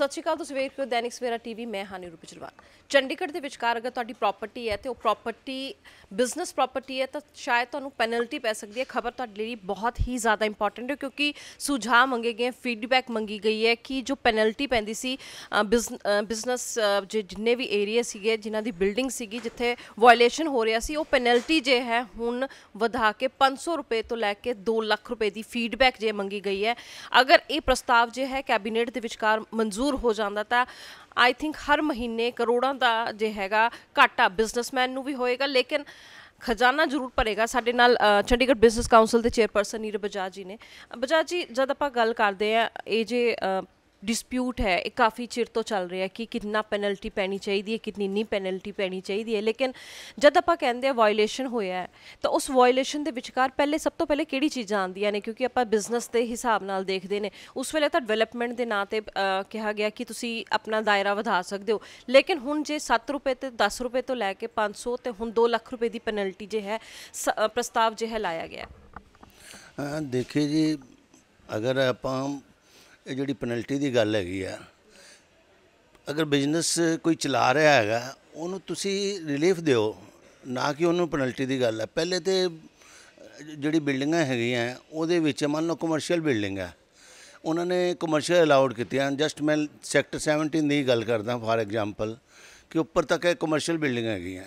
ਸਤਿ ਸ਼੍ਰੀ ਅਕਾਲ ਤੁਸੀਂ ਵੇਖ ਰਹੇ ਹੋ ਦੈਨਿਕ ਸਵੇਰਾ ਟੀਵੀ ਮੈਂ ਹਾਂ ਰੂਪ ਜਲਵਾ ਚੰਡੀਗੜ੍ਹ ਦੇ ਵਿਚਕਾਰ ਅਗਰ ਤੁਹਾਡੀ ਪ੍ਰਾਪਰਟੀ ਹੈ ਤੇ ਉਹ ਪ੍ਰਾਪਰਟੀ ਬਿਜ਼ਨਸ ਪ੍ਰਾਪਰਟੀ ਹੈ ਤਾਂ ਸ਼ਾਇਦ ਤੁਹਾਨੂੰ ਪੈਨਲਟੀ ਪੈ ਸਕਦੀ ਹੈ ਖਬਰ ਤੁਹਾਡੇ ਲਈ ਬਹੁਤ ਹੀ ਜ਼ਿਆਦਾ ਇੰਪੋਰਟੈਂਟ ਹੈ ਕਿਉਂਕਿ ਸੁਝਾਅ ਮੰਗੇ ਗਏ ਫੀਡਬੈਕ ਮੰਗੀ ਗਈ ਹੈ ਕਿ ਜੋ ਪੈਨਲਟੀ ਪੈਂਦੀ ਸੀ ਬਿਜ਼ਨਸ ਜਿੰਨੇ ਵੀ ਏਰੀਆ ਸੀਗੇ ਜਿਨ੍ਹਾਂ ਦੀ ਬਿਲਡਿੰਗ ਸੀਗੀ ਜਿੱਥੇ ਵਾਇਲੇਸ਼ਨ ਹੋ ਰਿਹਾ ਸੀ ਉਹ ਪੈਨਲਟੀ ਜੇ ਹੈ ਹੁਣ ਵਧਾ ਕੇ 500 ਰੁਪਏ ਤੋਂ ਲੈ ਕੇ 2 ਲੱਖ ਰੁਪਏ ਦੀ ਫੀਡਬੈਕ ਜੇ ਮੰਗੀ ਗਈ ਹੈ ਅਗਰ ਇਹ ਪ੍ਰਸਤਾਵ ਜੇ ਹੈ ਕੈਬਨਿਟ ਦੇ ਵਿਚਕਾਰ ਮਨਜ਼ੂਰ ਦੂਰ ਹੋ ਜਾਂਦਾ ਤਾਂ ਆਈ ਥਿੰਕ ਹਰ ਮਹੀਨੇ ਕਰੋੜਾਂ ਦਾ ਜੇ ਹੈਗਾ ਘਾਟਾ ਬਿਜ਼ਨਸਮੈਨ ਨੂੰ ਵੀ ਹੋਏਗਾ ਲੇਕਿਨ ਖਜ਼ਾਨਾ ਜ਼ਰੂਰ ਭਰੇਗਾ ਸਾਡੇ ਨਾਲ ਚੰਡੀਗੜ੍ਹ ਬਿਜ਼ਨਸ ਕਾਉਂਸਲ ਦੇ ਚੇਅਰਪਰਸਨ ਨੀਰ ਬਜਾਜ ਜੀ ਨੇ ਬਜਾਜ ਜੀ ਜਦ ਆਪਾਂ ਗੱਲ ਕਰਦੇ ਆ ਇਹ ਜੇ ਡਿਸਪਿਊਟ ਹੈ ਇਹ ਕਾਫੀ ਚਿਰ ਤੋਂ ਚੱਲ ਰਿਹਾ ਕਿ ਕਿੰਨਾ ਪੈਨਲਟੀ ਪੈਣੀ ਚਾਹੀਦੀ ਹੈ ਕਿੰਨੀ ਨਹੀਂ ਪੈਨਲਟੀ ਪੈਣੀ ਚਾਹੀਦੀ ਹੈ ਲੇਕਿਨ ਜਦ ਆਪਾਂ ਕਹਿੰਦੇ ਆ ਵਾਇਲੇਸ਼ਨ ਹੋਇਆ ਤਾਂ ਉਸ ਵਾਇਲੇਸ਼ਨ ਦੇ ਵਿਚਕਾਰ ਪਹਿਲੇ ਸਭ ਤੋਂ ਪਹਿਲੇ ਕਿਹੜੀ ਚੀਜ਼ਾਂ ਆਉਂਦੀਆਂ ਨੇ ਕਿਉਂਕਿ ਆਪਾਂ ਬਿਜ਼ਨਸ ਦੇ ਹਿਸਾਬ ਨਾਲ ਦੇਖਦੇ ਨੇ ਉਸ ਵੇਲੇ ਤਾਂ ਡਿਵੈਲਪਮੈਂਟ ਦੇ ਨਾਂ ਤੇ ਕਿਹਾ ਗਿਆ ਕਿ ਤੁਸੀਂ ਆਪਣਾ ਦਾਇਰਾ ਵਧਾ ਸਕਦੇ ਹੋ ਲੇਕਿਨ ਹੁਣ ਜੇ 7 ਰੁਪਏ ਤੇ 10 ਰੁਪਏ ਤੋਂ ਲੈ ਕੇ 500 ਤੇ ਹੁਣ 2 ਲੱਖ ਰੁਪਏ ਦੀ ਪੈਨਲਟੀ ਜੇ ਹੈ ਪ੍ਰਸਤਾਵ ਜੇ ਹੈ ਲਾਇਆ ਗਿਆ ਦੇਖੇ ਜੀ ਅਗਰ ਆਪਾਂ ਇਹ ਜਿਹੜੀ ਪੈਨਲਟੀ ਦੀ ਗੱਲ ਹੈਗੀ ਆ ਅਗਰ ਬਿਜ਼ਨਸ ਕੋਈ ਚਲਾ ਰਿਹਾ ਹੈਗਾ ਉਹਨੂੰ ਤੁਸੀਂ ਰਿਲੀਫ ਦਿਓ ਨਾ ਕਿ ਉਹਨੂੰ ਪੈਨਲਟੀ ਦੀ ਗੱਲ ਹੈ ਪਹਿਲੇ ਤੇ ਜਿਹੜੀ ਬਿਲਡਿੰਗਾਂ ਹੈਗੀਆਂ ਉਹਦੇ ਵਿੱਚ ਮੰਨ ਲਓ ਕਮਰਸ਼ੀਅਲ ਬਿਲਡਿੰਗ ਹੈ ਉਹਨਾਂ ਨੇ ਕਮਰਸ਼ੀਅਲ ਅਲਾਉਡ ਕੀਤੇ ਹਨ ਜਸਟ ਮੈਂ ਸੈਕਟਰ 17 ਦੀ ਗੱਲ ਕਰਦਾ ਫਾਰ ਐਗਜ਼ਾਮਪਲ ਕਿ ਉੱਪਰ ਤੱਕ ਇਹ ਕਮਰਸ਼ੀਅਲ ਬਿਲਡਿੰਗ ਹੈਗੀਆਂ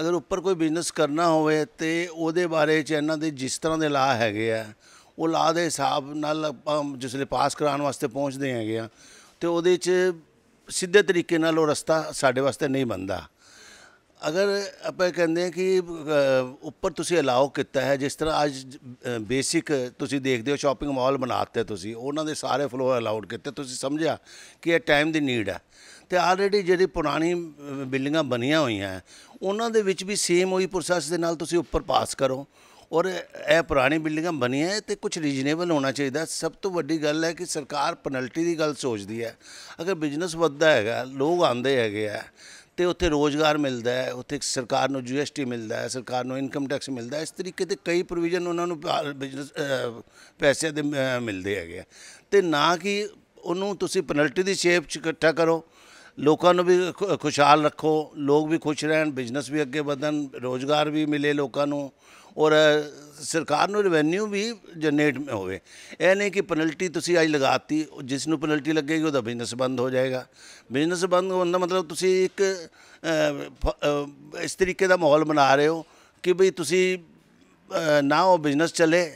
ਅਗਰ ਉੱਪਰ ਕੋਈ ਬਿਜ਼ਨਸ ਕਰਨਾ ਹੋਵੇ ਤੇ ਉਹਦੇ ਬਾਰੇ ਚ ਇਹਨਾਂ ਦੇ ਜਿਸ ਤਰ੍ਹਾਂ ਦੇ ਲਾ ਹੈਗੇ ਆ ਉਹ ਲਾ ਦੇ ਹਿਸਾਬ ਨਾਲ ਆਪਾਂ ਜਿਸਲੇ ਪਾਸ ਕਰਾਉਣ ਵਾਸਤੇ ਪਹੁੰਚਦੇ ਹੈਗੇ ਆ ਤੇ ਉਹਦੇ 'ਚ ਸਿੱਧੇ ਤਰੀਕੇ ਨਾਲ ਉਹ ਰਸਤਾ ਸਾਡੇ ਵਾਸਤੇ ਨਹੀਂ ਬੰਦਾ ਅਗਰ ਆਪਾਂ ਕਹਿੰਦੇ ਆ ਕਿ ਉੱਪਰ ਤੁਸੀਂ ਅਲਾਉ ਕੀਤਾ ਹੈ ਜਿਸ ਤਰ੍ਹਾਂ ਅੱਜ ਬੇਸਿਕ ਤੁਸੀਂ ਦੇਖਦੇ ਹੋ ਸ਼ਾਪਿੰਗ ਮਾਲ ਬਣਾਤੇ ਤੁਸੀਂ ਉਹਨਾਂ ਦੇ ਸਾਰੇ ਫਲੋਰ ਅਲਾਉਡ ਕੀਤੇ ਤੁਸੀਂ ਸਮਝਿਆ ਕਿ ਇਹ ਟਾਈਮ ਦੀ ਨੀਡ ਹੈ ਤੇ ਆਲਰੇਡੀ ਜਿਹੜੀ ਪੁਰਾਣੀ ਬਿਲਡਿੰਗਾਂ ਬਣੀਆਂ ਹੋਈਆਂ ਉਹਨਾਂ ਦੇ ਵਿੱਚ ਵੀ ਸੇਮ ਉਹੀ ਪ੍ਰੋਸੈਸ ਦੇ ਨਾਲ ਤੁਸੀਂ ਉੱਪਰ ਪਾਸ ਕਰੋ ਔਰ ਇਹ ਪੁਰਾਣੀ ਬਿਲਡਿੰਗਾਂ ਬਣੀਆਂ ਤੇ ਕੁਝ ਰੀਜਨੇਬਲ ਹੋਣਾ ਚਾਹੀਦਾ ਸਭ ਤੋਂ ਵੱਡੀ ਗੱਲ ਹੈ ਕਿ ਸਰਕਾਰ ਪੈਨਲਟੀ ਦੀ ਗੱਲ ਸੋਚਦੀ ਹੈ ਅਗਰ ਬਿਜ਼ਨਸ ਵੱਧਦਾ ਹੈਗਾ ਲੋਕ ਆਉਂਦੇ ਹੈਗੇ ਆ ਤੇ ਉੱਥੇ ਰੋਜ਼ਗਾਰ ਮਿਲਦਾ ਹੈ ਉੱਥੇ ਸਰਕਾਰ ਨੂੰ ਜੀਐਸਟੀ ਮਿਲਦਾ ਹੈ ਸਰਕਾਰ ਨੂੰ ਇਨਕਮ ਟੈਕਸ ਮਿਲਦਾ ਹੈ ਇਸ ਤਰੀਕੇ ਦੇ ਕਈ ਪ੍ਰੋਵੀਜ਼ਨ ਉਹਨਾਂ ਨੂੰ ਬਿਜ਼ਨਸ ਪੈਸੇ ਦੇ ਮਿਲਦੇ ਹੈਗੇ ਤੇ ਨਾ ਕਿ ਉਹਨੂੰ ਤੁਸੀਂ ਪੈਨਲਟੀ ਦੀ ਸ਼ੇਪ ਚ ਇਕੱਠਾ ਕਰੋ ਲੋਕਾਂ ਨੂੰ ਵੀ ਖੁਸ਼ਹਾਲ ਰੱਖੋ ਲੋਕ ਵੀ ਖੁਸ਼ ਰਹਿਣ ਬਿਜ਼ਨਸ ਵੀ ਅੱਗੇ ਵਧਣ ਰੋਜ਼ਗਾਰ ਵੀ ਮਿਲੇ ਲੋਕਾਂ ਨੂੰ ਔਰ ਸਰਕਾਰ ਨੂੰ ਰੈਵਨਿਊ ਵੀ ਜਨਰੇਟ ਮੇ ਹੋਵੇ ਇਹ ਨਹੀਂ ਕਿ ਪੈਨਲਟੀ ਤੁਸੀਂ ਅੱਜ ਲਗਾਤੀ ਜਿਸ ਨੂੰ ਪੈਨਲਟੀ ਲੱਗੇਗੀ ਉਹਦਾ ਬਿਜ਼ਨਸ ਬੰਦ ਹੋ ਜਾਏਗਾ ਬਿਜ਼ਨਸ ਬੰਦ ਹੋਣ ਦਾ ਮਤਲਬ ਤੁਸੀਂ ਇੱਕ ਇਸ ਤਰੀਕੇ ਦਾ ਮਾਹੌਲ ਬਣਾ ਰਹੇ ਹੋ ਕਿ ਭਈ ਤੁਸੀਂ ਨਾ ਉਹ ਬਿਜ਼ਨਸ ਚੱਲੇ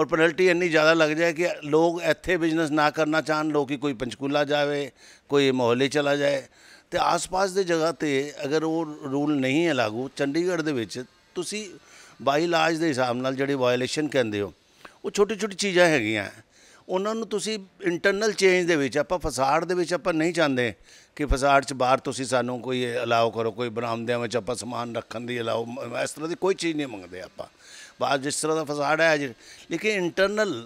ਔਰ ਪੈਨਲਟੀ ਇੰਨੀ ਜ਼ਿਆਦਾ ਲੱਗ ਜਾਏ ਕਿ ਲੋਕ ਇੱਥੇ ਬਿਜ਼ਨਸ ਨਾ ਕਰਨਾ ਚਾਹਣ ਲੋਕੀ ਕੋਈ ਪੰਚਕੂਲਾ ਜਾਵੇ ਕੋਈ ਮਾਹੌਲੇ ਚਲਾ ਜਾਏ ਤੇ ਆਸ-ਪਾਸ ਦੇ ਜਗ੍ਹਾ ਤੇ ਅਗਰ ਉਹ ਰੂਲ ਨਹੀਂ ਹੈ ਲਾਗੂ ਚੰਡੀਗੜ੍ਹ ਦੇ ਵਿੱਚ ਤੁਸੀਂ ਬਾਈ ਲਾਜ ਦੇ ਹਿਸਾਬ ਨਾਲ ਜਿਹੜੇ ਵਾਇਲੇਸ਼ਨ ਕਹਿੰਦੇ ਹੋ ਉਹ ਛੋਟੀ ਛੋਟੀ ਚੀਜ਼ਾਂ ਹੈਗੀਆਂ ਉਹਨਾਂ ਨੂੰ ਤੁਸੀਂ ਇੰਟਰਨਲ ਚੇਂਜ ਦੇ ਵਿੱਚ ਆਪਾਂ ਫਸਾੜ ਦੇ ਵਿੱਚ ਆਪਾਂ ਨਹੀਂ ਚਾਹੁੰਦੇ ਕਿ ਫਸਾੜ 'ਚ ਬਾਹਰ ਤੁਸੀਂ ਸਾਨੂੰ ਕੋਈ ਅਲਾਓ ਕਰੋ ਕੋਈ ਬਰਾਮਦਿਆਂ ਵਿੱਚ ਆਪਾਂ ਸਮਾਨ ਰੱਖਣ ਦੀ ਅਲਾਓ ਇਸ ਤਰ੍ਹਾਂ ਦੀ ਕੋਈ ਚੀਜ਼ ਨਹੀਂ ਮੰਗਦੇ ਆਪਾਂ ਬਾਹਰ ਜਿਸ ਤਰ੍ਹਾਂ ਦਾ ਫਸਾੜ ਹੈ ਲੇਕਿਨ ਇੰਟਰਨਲ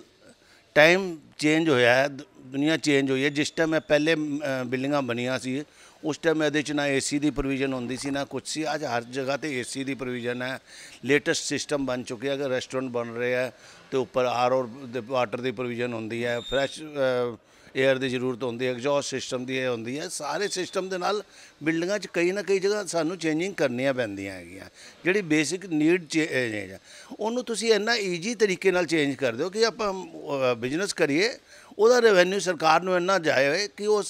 ਟਾਈਮ ਚੇਂਜ ਹੋਇਆ ਹੈ ਦੁਨੀਆ ਚੇਂਜ ਹੋਈ ਹੈ ਜਿਸ ਟਾਈਮ ਮੈਂ ਪਹਿਲੇ ਬਿਲਡਿੰਗਾਂ ਬਣੀਆਂ ਸੀ ਉਸ ਟਾਈਮ ਇਹਦੇ 'ਚ ਨਾ ਏਸੀ ਦੀ ਪ੍ਰੋਵੀਜ਼ਨ ਹੁੰਦੀ ਸੀ ਨਾ ਕੁਝ ਸੀ ਅੱਜ ਹਰ ਜਗ੍ਹਾ ਤੇ ਏਸੀ ਦੀ ਪ੍ਰੋਵੀਜ਼ਨ ਹੈ ਲੇਟੈਸਟ ਸਿਸਟਮ ਬਣ ਚੁੱਕਿਆ ਕਿ ਰੈਸਟੋਰੈਂਟ ਬਣ ਰਹੇ ਹੈ ਤੇ ਉੱਪਰ ਆਰ ਔਰ ਵਾਟਰ ਦੀ ਪ੍ਰੋਵੀਜ਼ਨ ਹੁੰਦੀ ਹੈ ਫਰੈਸ਼ ਏਅਰ ਦੀ ਜ਼ਰੂਰਤ ਹੁੰਦੀ ਹੈ ਐਗਜ਼ੌਸਟ ਸਿਸਟਮ ਦੀ ਇਹ ਹੁੰਦੀ ਹੈ ਸਾਰੇ ਸਿਸਟਮ ਦੇ ਨਾਲ ਬਿਲਡਿੰਗਾਂ 'ਚ ਕਈ ਨਾ ਕਈ ਜਗ੍ਹਾ ਸਾਨੂੰ ਚੇਂਜਿੰਗ ਕਰਨੀਆਂ ਪੈਂਦੀਆਂ ਹੈਗੀਆਂ ਜਿਹੜੀ ਬੇਸਿਕ ਨੀਡ ਚੇਂਜ ਹੈ ਉਹਨੂੰ ਤੁਸੀਂ ਇੰਨਾ ਈਜੀ ਤਰੀਕੇ ਨਾਲ ਚੇਂਜ ਕਰ ਦਿਓ ਕਿ ਆਪਾਂ ਬਿਜ਼ਨਸ ਕਰੀਏ ਉਹਦਾ ਰੈਵਨਿਊ ਸਰਕਾਰ ਨੂੰ ਇੰਨਾ ਜਾਏ ਕਿ ਉਹ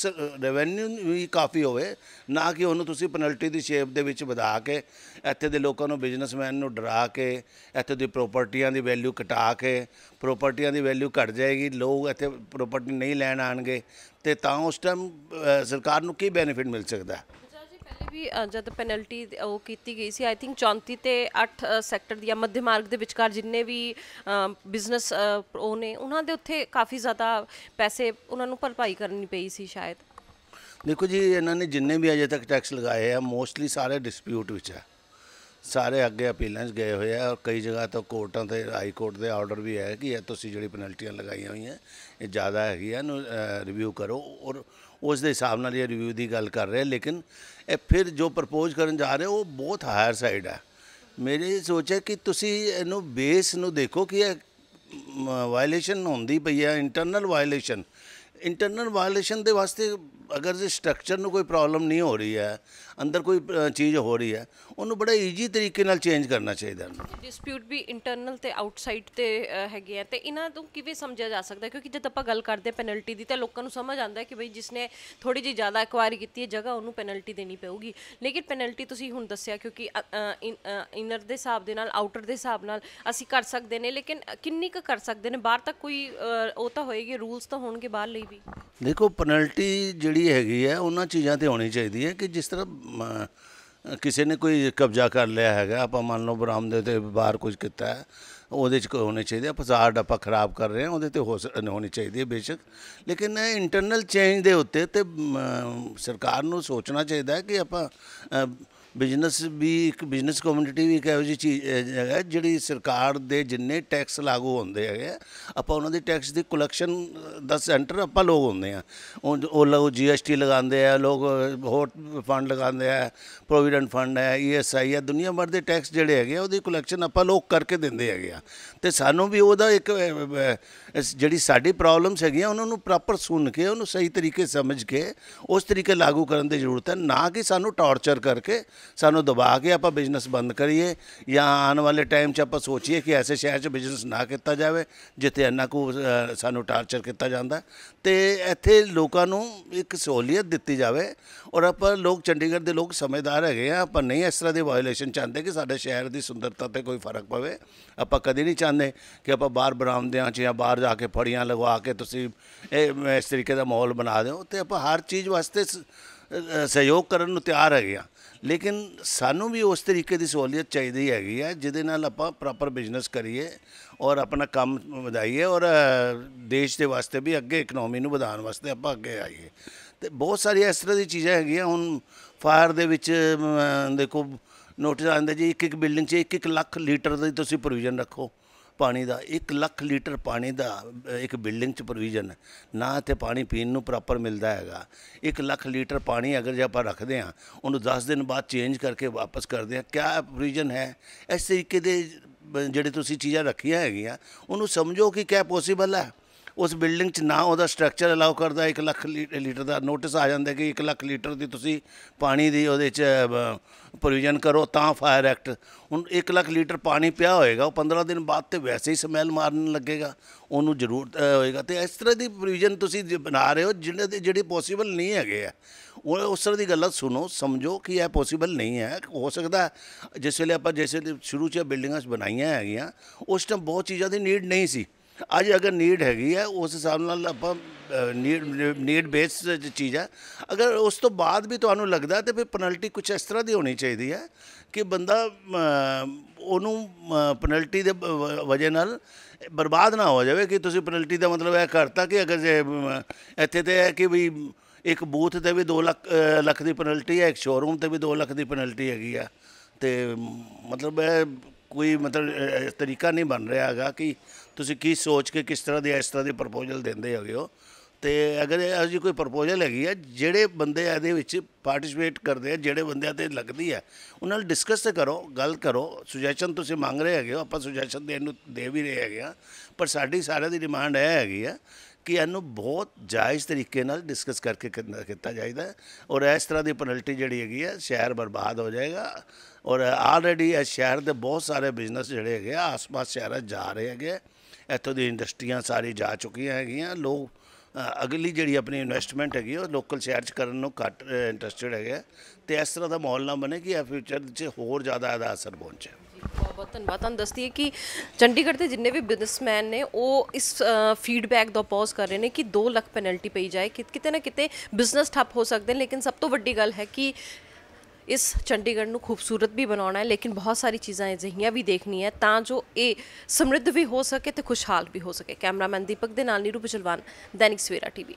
ਰੈਵਨਿਊ ਵੀ ਕਾਫੀ ਹੋਵੇ ਨਾ ਕਿ ਉਹਨੂੰ ਤੁਸੀਂ ਪੈਨਲਟੀ ਦੀ ਸ਼ੇਪ ਦੇ ਵਿੱਚ ਵਧਾ ਕੇ ਇੱਥੇ ਦੇ ਲੋਕਾਂ ਨੂੰ ਬਿਜ਼ਨਸਮੈਨ ਨੂੰ ਡਰਾ ਕੇ ਇੱਥੇ ਦੀ ਪ੍ਰਾਪਰਟੀਆਂ ਦੀ ਵੈਲਿਊ ਘਟਾ ਕੇ ਪ੍ਰਾਪਰਟੀਆਂ ਦੀ ਵੈਲਿਊ ਘਟ ਜਾਏਗੀ ਲੋਕ ਇੱਥੇ ਪ੍ਰਾਪਰਟੀ ਨਹੀਂ ਲੈਣ ਆਣਗੇ ਤੇ ਤਾਂ ਉਸ ਟਾਈਮ ਸਰਕਾਰ ਨੂੰ ਕੀ ਬੈਨੀਫਿਟ ਮਿਲ ਸਕਦਾ ਪਹਿਲੇ ਵੀ ਜਦ ਪੈਨਲਟੀ ਉਹ ਕੀਤੀ ਗਈ ਸੀ ਆਈ ਥਿੰਕ 34 ਤੇ 8 ਸੈਕਟਰ ਦੀਆਂ ਮੱਧ ਮਾਰਗ ਦੇ ਵਿਚਕਾਰ ਜਿੰਨੇ ਵੀ ਬਿਜ਼ਨਸ ਉਹ ਨੇ ਉਹਨਾਂ ਦੇ ਉੱਥੇ ਕਾਫੀ ਜ਼ਿਆਦਾ ਪੈਸੇ ਉਹਨਾਂ ਨੂੰ ਭਰਪਾਈ ਕਰਨੀ ਪਈ ਸੀ ਸ਼ਾਇਦ ਦੇਖੋ ਜੀ ਇਹਨਾਂ ਨੇ ਜਿੰਨੇ ਵੀ ਅਜੇ ਤੱਕ ਟੈਕਸ ਲਗਾਏ ਆ ਮੋਸਟਲੀ ਸਾਰੇ ਡਿਸਪਿਊਟ ਵਿੱਚ ਆ ਸਾਰੇ ਅੱਗੇ ਅਪੀਲਾਂ 'ਚ ਗਏ ਹੋਏ ਆ ਔਰ ਕਈ ਜਗ੍ਹਾ ਤੋਂ ਕੋਰਟਾਂ ਤੇ ਹਾਈ ਕੋਰਟ ਦੇ ਆਰਡਰ ਵੀ ਹੈ ਕਿ ਇਹ ਤੁਸੀਂ ਜਿਹੜੀ ਪੈਨਲਟੀਆਂ ਲਗਾਈਆਂ ਹੋਈਆਂ ਇਹ ਜ਼ਿਆਦਾ ਹੈਗੀ ਆ ਨੂੰ ਰਿਵਿਊ ਕਰੋ ਔਰ ਉਸ ਦੇ ਹਿਸਾਬ ਨਾਲ ਇਹ ਰਿਵਿਊ ਦੀ ਗੱਲ ਕਰ ਰਹੇ ਲੇਕਿਨ ਇਹ ਫਿਰ ਜੋ ਪ੍ਰਪੋਜ਼ ਕਰਨ ਜਾ ਰਹੇ ਉਹ ਬਹੁਤ ਹਾਇਰ ਸਾਈਡ ਆ ਮੇਰੇ ਸੋਚਿਆ ਕਿ ਤੁਸੀਂ ਇਹਨੂੰ ਬੇਸ ਨੂੰ ਦੇਖੋ ਕਿ ਇਹ ਵਾਇਲੇਸ਼ਨ ਹੁੰਦੀ ਪਈ ਆ ਇੰਟਰਨਲ ਵਾਇਲੇਸ਼ਨ ਇੰਟਰਨਲ ਵਾਇਲੇਸ਼ਨ ਦੇ ਵਾਸਤੇ ਅਗਰ ਜੇ ਸਟਰਕਚਰ ਨੂੰ ਕੋਈ ਪ੍ਰੋਬਲਮ ਨਹੀਂ ਹੋ ਰਹੀ ਹੈ ਅੰਦਰ ਕੋਈ ਚੀਜ਼ ਹੋ ਰਹੀ ਹੈ ਉਹਨੂੰ ਬੜਾ ਈਜੀ ਤਰੀਕੇ ਨਾਲ ਚੇਂਜ ਕਰਨਾ ਚਾਹੀਦਾ ਡਿਸਪਿਊਟ ਵੀ ਇੰਟਰਨਲ ਤੇ ਆਊਟਸਾਈਡ ਤੇ ਹੈਗੇ ਆ ਤੇ ਇਹਨਾਂ ਤੋਂ ਕਿਵੇਂ ਸਮਝਿਆ ਜਾ ਸਕਦਾ ਕਿਉਂਕਿ ਜਦ ਆਪਾਂ ਗੱਲ ਕਰਦੇ ਪੈਨਲਟੀ ਦੀ ਤਾਂ ਲੋਕਾਂ ਨੂੰ ਸਮਝ ਆਉਂਦਾ ਕਿ ਬਈ ਜਿਸ ਨੇ ਥੋੜੀ ਜੀ ਜ਼ਿਆਦਾ ਐਕਵਾਇਰ ਕੀਤੀ ਹੈ ਜਗ੍ਹਾ ਉਹਨੂੰ ਪੈਨਲਟੀ ਦੇਣੀ ਪਊਗੀ ਲੇਕਿਨ ਪੈਨਲਟੀ ਤੁਸੀਂ ਹੁਣ ਦੱਸਿਆ ਕਿਉਂਕਿ ਇਨਰ ਦੇ ਹਿਸਾਬ ਦੇ ਨਾਲ ਆਊਟਰ ਦੇ ਹਿਸਾਬ ਨਾਲ ਅਸੀਂ ਕਰ ਸਕਦੇ ਨੇ ਲੇਕਿਨ ਕਿੰਨੀ ਕੁ ਕਰ ਸਕਦੇ ਨੇ ਬਾਹਰ ਤੱਕ ਕੋਈ ਉਹ ਤਾਂ ਹੋਏਗੀ ਰੂਲਸ ਤਾਂ ਹੋਣਗੇ ਬਾਹਰ ਲਈ ਵੀ ਦੇਖੋ ਪੈਨਲਟੀ ਜਿਹੜੀ ਜਿਹੜੀ ਹੈਗੀ ਹੈ ਉਹਨਾਂ ਚੀਜ਼ਾਂ ਤੇ ਹੋਣੀ ਚਾਹੀਦੀ ਹੈ ਕਿ ਜਿਸ ਤਰ੍ਹਾਂ ਕਿਸੇ ਨੇ ਕੋਈ ਕਬਜ਼ਾ ਕਰ ਲਿਆ ਹੈਗਾ ਆਪਾਂ ਮੰਨ ਲਓ ਬਰਾਮਦੇ ਤੇ ਬਾਹਰ ਕੁਝ ਕੀਤਾ ਹੈ ਉਹਦੇ 'ਚ ਹੋਣੀ ਚਾਹੀਦੀ ਹੈ ਫਸਾਡ ਆਪਾਂ ਖਰਾਬ ਕਰ ਰਹੇ ਹਾਂ ਉਹਦੇ ਤੇ ਹੋ ਹੋਣੀ ਚਾਹੀਦੀ ਹੈ ਬੇਸ਼ੱਕ ਲੇਕਿਨ ਇੰਟਰਨਲ ਚੇਂਜ ਦੇ ਉੱਤੇ ਤੇ ਸਰਕਾਰ ਨੂੰ ਸੋਚਣਾ ਚਾਹੀਦਾ ਹੈ ਕਿ ਆਪਾਂ ਬਿਜ਼ਨਸ ਵੀ ਇੱਕ ਬਿਜ਼ਨਸ ਕਮਿਊਨਿਟੀ ਵੀ ਇੱਕ ਇਹੋ ਜਿਹੀ ਚੀਜ਼ ਹੈ ਜਿਹੜੀ ਸਰਕਾਰ ਦੇ ਜਿੰਨੇ ਟੈਕਸ ਲਾਗੂ ਹੁੰਦੇ ਹੈਗੇ ਆਪਾਂ ਉਹਨਾਂ ਦੇ ਟੈਕਸ ਦੀ ਕਲੈਕਸ਼ਨ ਦਾ ਸੈਂਟਰ ਆਪਾਂ ਲੋਕ ਹੁੰਦੇ ਆ ਉਹ ਲੋਕ ਜੀਐਸਟੀ ਲਗਾਉਂਦੇ ਆ ਲੋਕ ਹੋਰ ਫੰਡ ਲਗਾਉਂਦੇ ਆ ਪ੍ਰੋਵੀਡੈਂਟ ਫੰਡ ਹੈ ਈਐਸਆਈ e ਹੈ ਦੁਨੀਆ ਭਰ ਦੇ ਟੈਕਸ ਜਿਹੜੇ ਹੈਗੇ ਉਹਦੀ ਕਲੈਕਸ਼ਨ ਆਪਾਂ ਲੋਕ ਕਰਕੇ ਦਿੰਦੇ ਹੈਗੇ ਆ ਤੇ ਸਾਨੂੰ ਵੀ ਉਹਦਾ ਇੱਕ ਜਿਹੜੀ ਸਾਡੀ ਪ੍ਰੋਬਲਮਸ ਹੈਗੀਆਂ ਉਹਨਾਂ ਨੂੰ ਪ੍ਰੋਪਰ ਸੁਣ ਕੇ ਉਹਨੂੰ ਸਹੀ ਤਰੀਕੇ ਸਮਝ ਕੇ ਉਸ ਤਰੀਕੇ ਲਾਗੂ ਕਰਨ ਦੀ ਜ਼ਰੂਰਤ ਹੈ ਨਾ ਕਿ ਸਾਨੂੰ ਟੌਰਚਰ ਕਰਕੇ ਸਾਨੂੰ ਦਬਾ ਕੇ ਆਪਾਂ ਬਿਜ਼ਨਸ ਬੰਦ ਕਰੀਏ ਜਾਂ ਆਉਣ ਵਾਲੇ ਟਾਈਮ 'ਚ ਆਪਾਂ ਸੋਚੀਏ ਕਿ ਐਸੇ ਸ਼ਹਿਰ 'ਚ ਬਿਜ਼ਨਸ ਨਾ ਕੀਤਾ ਜਾਵੇ ਜਿੱਥੇ ਇੰਨਾ ਕੋ ਸਾਨੂੰ ਟਾਰਚਰ ਕੀਤਾ ਜਾਂਦਾ ਤੇ ਇੱਥੇ ਲੋਕਾਂ ਨੂੰ ਇੱਕ ਸਹੂਲੀਅਤ ਦਿੱਤੀ ਜਾਵੇ ਔਰ ਆਪਾਂ ਲੋਕ ਚੰਡੀਗੜ੍ਹ ਦੇ ਲੋਕ ਸਮਝਦਾਰ ਹੈਗੇ ਆ ਆਪਾਂ ਨਹੀਂ ਇਸ ਤਰ੍ਹਾਂ ਦੇ ਵਾਇਓਲੇਸ਼ਨ ਚਾਹੁੰਦੇ ਕਿ ਸਾਡੇ ਸ਼ਹਿਰ ਦੀ ਸੁੰਦਰਤਾ ਤੇ ਕੋਈ ਫਰਕ ਪਵੇ ਆਪਾਂ ਕਦੇ ਨਹੀਂ ਚਾਹੁੰਦੇ ਕਿ ਆਪਾਂ ਬਾਹਰ ਬਰਾਮਦਿਆਂ 'ਚ ਜਾਂ ਬਾਹਰ ਜਾ ਕੇ ਫੜੀਆਂ ਲਗਵਾ ਕੇ ਤੁਸੀਂ ਇਸ ਤਰੀਕੇ ਦਾ ਮਾਹੌਲ ਬਣਾ ਦਿਓ ਤੇ ਆਪਾਂ ਹਰ ਚੀਜ਼ ਵਾਸਤੇ ਸਹਿਯੋਗ ਕਰਨ ਨੂੰ ਤਿਆਰ ਹੈਗੇ ਆ ਲੇਕਿਨ ਸਾਨੂੰ ਵੀ ਉਸ ਤਰੀਕੇ ਦੀ ਸਹੂਲਤ ਚਾਹੀਦੀ ਹੈਗੀ ਆ ਜਿਹਦੇ ਨਾਲ ਆਪਾਂ ਪ੍ਰੋਪਰ ਬਿਜ਼ਨਸ ਕਰੀਏ ਔਰ ਆਪਣਾ ਕੰਮ ਵਧਾਈਏ ਔਰ ਦੇਸ਼ ਦੇ ਵਾਸਤੇ ਵੀ ਅੱਗੇ ਇਕਨੋਮੀ ਨੂੰ ਵਧਾਉਣ ਵਾਸਤੇ ਆਪਾਂ ਅੱਗੇ ਆਈਏ ਤੇ ਬਹੁਤ ਸਾਰੀਆਂ ਇਸ ਤਰ੍ਹਾਂ ਦੀ ਚੀਜ਼ਾਂ ਹੈਗੀਆਂ ਹੁਣ ਫਾਇਰ ਦੇ ਵਿੱਚ ਦੇਖੋ ਨੋਟਿਸ ਆਉਂਦਾ ਜੀ ਇੱਕ ਇੱਕ ਬਿਲਡਿੰਗ 'ਚ ਇੱਕ ਇੱਕ ਲੱਖ ਲੀਟਰ ਦੀ ਤੁਸੀਂ ਪ੍ਰੋਵੀਜ਼ਨ ਰੱਖੋ ਪਾਣੀ ਦਾ 1 ਲੱਖ ਲੀਟਰ ਪਾਣੀ ਦਾ ਇੱਕ ਬਿਲਡਿੰਗ 'ਚ ਪ੍ਰੋਵੀਜ਼ਨ ਨਾ ਤੇ ਪਾਣੀ ਪੀਣ ਨੂੰ ਪ੍ਰੋਪਰ ਮਿਲਦਾ ਹੈਗਾ 1 ਲੱਖ ਲੀਟਰ ਪਾਣੀ ਅਗਰ ਜੇ ਆਪਾਂ ਰੱਖਦੇ ਆ ਉਹਨੂੰ 10 ਦਿਨ ਬਾਅਦ ਚੇਂਜ ਕਰਕੇ ਵਾਪਸ ਕਰਦੇ ਆ ਕਿਆ ਪ੍ਰੋਵੀਜ਼ਨ ਹੈ ਇਸ ਤਰੀਕੇ ਦੇ ਜਿਹੜੇ ਤੁਸੀਂ ਚੀਜ਼ਾਂ ਰੱਖੀਆਂ ਹੈਗੀਆਂ ਉਹਨੂੰ ਸਮਝੋ ਕਿ ਕਿਆ ਪੋਸੀਬਲ ਹੈ ਉਸ ਬਿਲਡਿੰਗ 'ਚ ਨਾ ਉਹਦਾ ਸਟਰਕਚਰ ਅਲਾਉ ਕਰਦਾ 1 ਲੱਖ ਲੀਟਰ ਦਾ ਨੋਟਿਸ ਆ ਜਾਂਦਾ ਕਿ 1 ਲੱਖ ਲੀਟਰ ਦੀ ਤੁਸੀਂ ਪਾਣੀ ਦੀ ਉਹਦੇ 'ਚ ਪ੍ਰੋਵੀਜ਼ਨ ਕਰੋ ਤਾਂ ਫਾਇਰ ਐਕਟ ਹੁਣ 1 ਲੱਖ ਲੀਟਰ ਪਾਣੀ ਪਿਆ ਹੋਏਗਾ ਉਹ 15 ਦਿਨ ਬਾਅਦ ਤੇ ਵੈਸੇ ਹੀ ਸਮੈਲ ਮਾਰਨ ਲੱਗੇਗਾ ਉਹਨੂੰ ਜ਼ਰੂਰ ਹੋਏਗਾ ਤੇ ਇਸ ਤਰ੍ਹਾਂ ਦੀ ਪ੍ਰੋਵੀਜ਼ਨ ਤੁਸੀਂ ਬਣਾ ਰਹੇ ਹੋ ਜਿਹੜੇ ਜਿਹੜੇ ਪੋਸੀਬਲ ਨਹੀਂ ਹੈਗੇ ਆ ਉਹ ਉਸ ਤਰ੍ਹਾਂ ਦੀ ਗੱਲਾਂ ਸੁਣੋ ਸਮਝੋ ਕਿ ਇਹ ਪੋਸੀਬਲ ਨਹੀਂ ਹੈ ਹੋ ਸਕਦਾ ਜਿਸ ਵੇਲੇ ਆਪਾਂ ਜਿਸ ਵੇਲੇ ਸ਼ੁਰੂ ਚ ਬਿਲਡਿੰਗਾਂ ਬਣਾਈਆਂ ਹੈਗੀਆਂ ਉਸ ਟਾਈਮ ਬਹੁਤ ਚੀਜ਼ਾਂ ਦੀ ਨੀਡ ਨਹੀਂ ਸੀ ਅੱਜ ਅਗਰ ਨੀਡ ਹੈਗੀ ਹੈ ਉਸ ਹਿਸਾਬ ਨਾਲ ਆਪਾਂ ਨੀਡ ਨੀਡ ਬੇਸ ਚੀਜ਼ ਹੈ ਅਗਰ ਉਸ ਤੋਂ ਬਾਅਦ ਵੀ ਤੁਹਾਨੂੰ ਲੱਗਦਾ ਤੇ ਫਿਰ ਪੈਨਲਟੀ ਕੁਝ ਇਸ ਤਰ੍ਹਾਂ ਦੀ ਹੋਣੀ ਚਾਹੀਦੀ ਹੈ ਕਿ ਬੰਦਾ ਉਹਨੂੰ ਪੈਨਲਟੀ ਦੇ ਵਜ੍ਹਾ ਨਾਲ ਬਰਬਾਦ ਨਾ ਹੋ ਜਾਵੇ ਕਿ ਤੁਸੀਂ ਪੈਨਲਟੀ ਦਾ ਮਤਲਬ ਇਹ ਕਰਤਾ ਕਿ ਅਗਰ ਜੇ ਇੱਥੇ ਤੇ ਹੈ ਕਿ ਵੀ ਇੱਕ ਬੂਥ ਤੇ ਵੀ 2 ਲੱਖ ਲੱਖ ਦੀ ਪੈਨਲਟੀ ਹੈ ਇੱਕ ਸ਼ੋਰੂਮ ਤੇ ਵੀ 2 ਲੱਖ ਦੀ ਪੈਨਲਟੀ ਹੈਗੀ ਆ ਤੇ ਮਤਲਬ ਇਹ ਕੋਈ ਮਤਲਬ ਤਰੀਕਾ ਨਹੀਂ ਬਣ ਰਿਹਾ ਹੈਗਾ ਕਿ ਤੁਸੀਂ ਕੀ ਸੋਚ ਕੇ ਕਿਸ ਤਰ੍ਹਾਂ ਦੇ ਇਸ ਤਰ੍ਹਾਂ ਦੇ ਪ੍ਰਪੋਜ਼ਲ ਦਿੰਦੇ ਹੋਗੇ ਹੋ ਤੇ ਅਗਰ ਇਹੋ ਜੀ ਕੋਈ ਪ੍ਰਪੋਜ਼ਲ ਹੈਗੀ ਆ ਜਿਹੜੇ ਬੰਦੇ ਇਹਦੇ ਵਿੱਚ ਪਾਰਟਿਸਿਪੇਟ ਕਰਦੇ ਆ ਜਿਹੜੇ ਬੰਦਿਆਂ ਤੇ ਲੱਗਦੀ ਹੈ ਉਹਨਾਂ ਨਾਲ ਡਿਸਕਸ ਤੇ ਕਰੋ ਗੱਲ ਕਰੋ ਸੁਜੈਸ਼ਨ ਤੁਸੀਂ ਮੰਗ ਰਹੇ ਹੈਗੇ ਹੋ ਆਪਾਂ ਸੁਜੈਸ਼ਨ ਦੇਣ ਨੂੰ ਦੇ ਵੀ ਰਹੇ ਹੈਗੇ ਆ ਪਰ ਸਾਡੀ ਸਾਰਿਆਂ ਦੀ ਡਿਮਾਂਡ ਇਹ ਹੈਗੀ ਆ ਕਿ ਇਹਨੂੰ ਬਹੁਤ ਜਾਇਜ਼ ਤਰੀਕੇ ਨਾਲ ਡਿਸਕਸ ਕਰਕੇ ਕੀਤਾ ਜਾਇਦਾ ਔਰ ਇਸ ਤਰ੍ਹਾਂ ਦੀ ਪੈਨਲਟੀ ਜਿਹੜੀ ਹੈਗੀ ਹੈ ਸ਼ਹਿਰ ਬਰਬਾਦ ਹੋ ਜਾਏਗਾ ਔਰ ਆਲਰੇਡੀ ਇਸ ਸ਼ਹਿਰ ਦੇ ਬਹੁਤ ਸਾਰੇ ਬਿਜ਼ਨਸ ਜਿਹੜੇ ਹੈਗੇ ਆਸ-ਪਾਸ ਸ਼ਹਿਰਾਂ ਜਾ ਰਹੇ ਹੈਗੇ ਇੱਥੋਂ ਦੀ ਇੰਡਸਟਰੀਆਂ ਸਾਰੀ ਜਾ ਚੁੱਕੀਆਂ ਹੈਗੀਆਂ ਲੋਕ ਅਗਲੀ ਜਿਹੜੀ ਆਪਣੀ ਇਨਵੈਸਟਮੈਂਟ ਹੈਗੀ ਉਹ ਲੋਕਲ ਸ਼ਹਿਰ 'ਚ ਕਰਨ ਨੂੰ ਘੱਟ ਇੰਟਰਸਟਿਡ ਹੈਗੇ ਤੇ ਇਸ ਤਰ੍ਹਾਂ ਦਾ ਮਾਹੌਲ ਨਾ ਬਣੇ ਕਿ ਇਹ ਫਿਊਚਰ 'ਚ ਹੋਰ ਜ਼ਿਆਦਾ ਇਹਦਾ ਅਸਰ ਪਹੁੰਚੇ ਬਹੁਤ ਧੰਨਵਾਦ ਤੁਹਾਨੂੰ ਦੱਸਦੀ ਹੈ ਕਿ ਚੰਡੀਗੜ੍ਹ ਦੇ ਜਿੰਨੇ ਵੀ ਬਿਜ਼ਨਸਮੈਨ ਨੇ ਉਹ ਇਸ ਫੀਡਬੈਕ ਦਾ ਪੌਜ਼ ਕਰ ਰਹੇ ਨੇ ਕਿ 2 ਲੱਖ ਪੈਨਲਟੀ ਪਈ ਜਾਏ ਕਿਤੇ ਨਾ ਕਿਤੇ ਬਿਜ਼ਨਸ ਠੱਪ ਹੋ ਸਕਦੇ ਨੇ ਲੇਕਿਨ ਸਭ ਤੋਂ ਵੱਡੀ ਗੱਲ ਹੈ ਕਿ ਇਸ ਚੰਡੀਗੜ੍ਹ ਨੂੰ ਖੂਬਸੂਰਤ ਵੀ ਬਣਾਉਣਾ ਹੈ ਲੇਕਿਨ ਬਹੁਤ ਸਾਰੀ ਚੀਜ਼ਾਂ ਅਜਿਹੀਆਂ ਵੀ ਦੇਖਣੀ ਹੈ ਤਾਂ ਜੋ ਇਹ ਸਮਰਿੱਧ ਵੀ ਹੋ ਸਕੇ ਤੇ ਖੁਸ਼ਹਾਲ ਵੀ ਹੋ ਸਕੇ ਕੈਮਰਾਮੈਨ ਦੀਪਕ ਦੇ ਨਾਲ ਨੀਰੂ ਬਚਲਵਾਨ ਦੈਨਿਕ ਸਵੇਰਾ ਟੀਵੀ